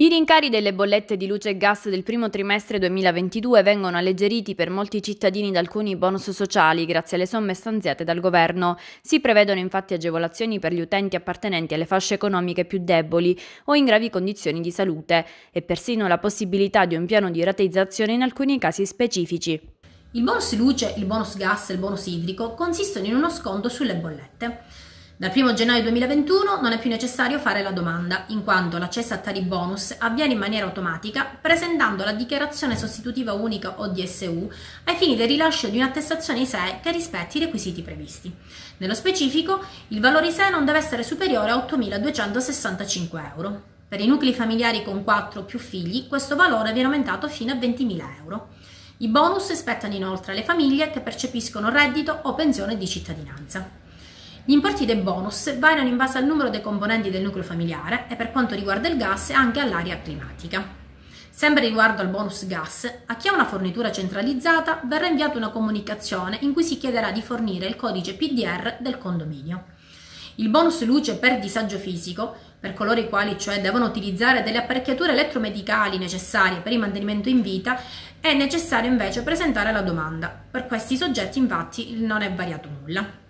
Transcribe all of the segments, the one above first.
I rincari delle bollette di luce e gas del primo trimestre 2022 vengono alleggeriti per molti cittadini da alcuni bonus sociali grazie alle somme stanziate dal governo. Si prevedono infatti agevolazioni per gli utenti appartenenti alle fasce economiche più deboli o in gravi condizioni di salute e persino la possibilità di un piano di rateizzazione in alcuni casi specifici. Il bonus luce, il bonus gas e il bonus idrico consistono in uno sconto sulle bollette. Dal 1 gennaio 2021 non è più necessario fare la domanda, in quanto l'accesso a tali bonus avviene in maniera automatica presentando la dichiarazione sostitutiva unica o DSU ai fini del rilascio di un'attestazione ISEE che rispetti i requisiti previsti. Nello specifico, il valore ISEE non deve essere superiore a 8.265 euro. Per i nuclei familiari con 4 o più figli, questo valore viene aumentato fino a 20.000 euro. I bonus spettano inoltre alle famiglie che percepiscono reddito o pensione di cittadinanza. Gli importi dei bonus variano in base al numero dei componenti del nucleo familiare e per quanto riguarda il gas anche all'area climatica. Sempre riguardo al bonus gas, a chi ha una fornitura centralizzata verrà inviata una comunicazione in cui si chiederà di fornire il codice PDR del condominio. Il bonus luce per disagio fisico, per coloro i quali cioè devono utilizzare delle apparecchiature elettromedicali necessarie per il mantenimento in vita, è necessario invece presentare la domanda. Per questi soggetti infatti non è variato nulla.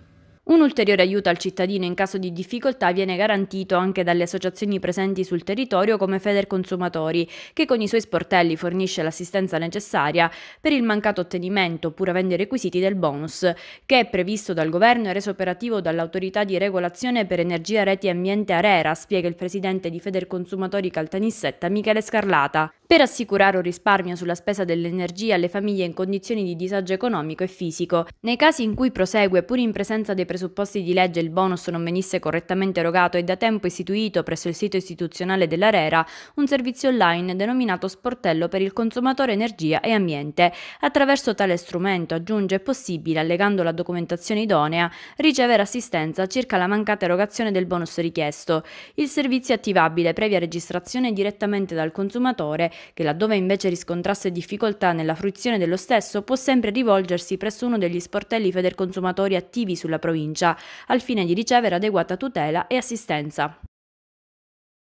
Un ulteriore aiuto al cittadino in caso di difficoltà viene garantito anche dalle associazioni presenti sul territorio come Feder Consumatori, che con i suoi sportelli fornisce l'assistenza necessaria per il mancato ottenimento, pur avendo i requisiti del bonus, che è previsto dal governo e reso operativo dall'autorità di regolazione per energia, reti e ambiente Arera, spiega il presidente di Feder Consumatori Caltanissetta Michele Scarlata per assicurare un risparmio sulla spesa dell'energia alle famiglie in condizioni di disagio economico e fisico. Nei casi in cui prosegue, pur in presenza dei presupposti di legge, il bonus non venisse correttamente erogato e da tempo istituito presso il sito istituzionale dell'ARERA un servizio online denominato Sportello per il consumatore energia e ambiente. Attraverso tale strumento, aggiunge, è possibile, allegando la documentazione idonea, ricevere assistenza circa la mancata erogazione del bonus richiesto. Il servizio è attivabile previa registrazione direttamente dal consumatore che laddove invece riscontrasse difficoltà nella fruizione dello stesso può sempre rivolgersi presso uno degli sportelli federconsumatori attivi sulla provincia al fine di ricevere adeguata tutela e assistenza.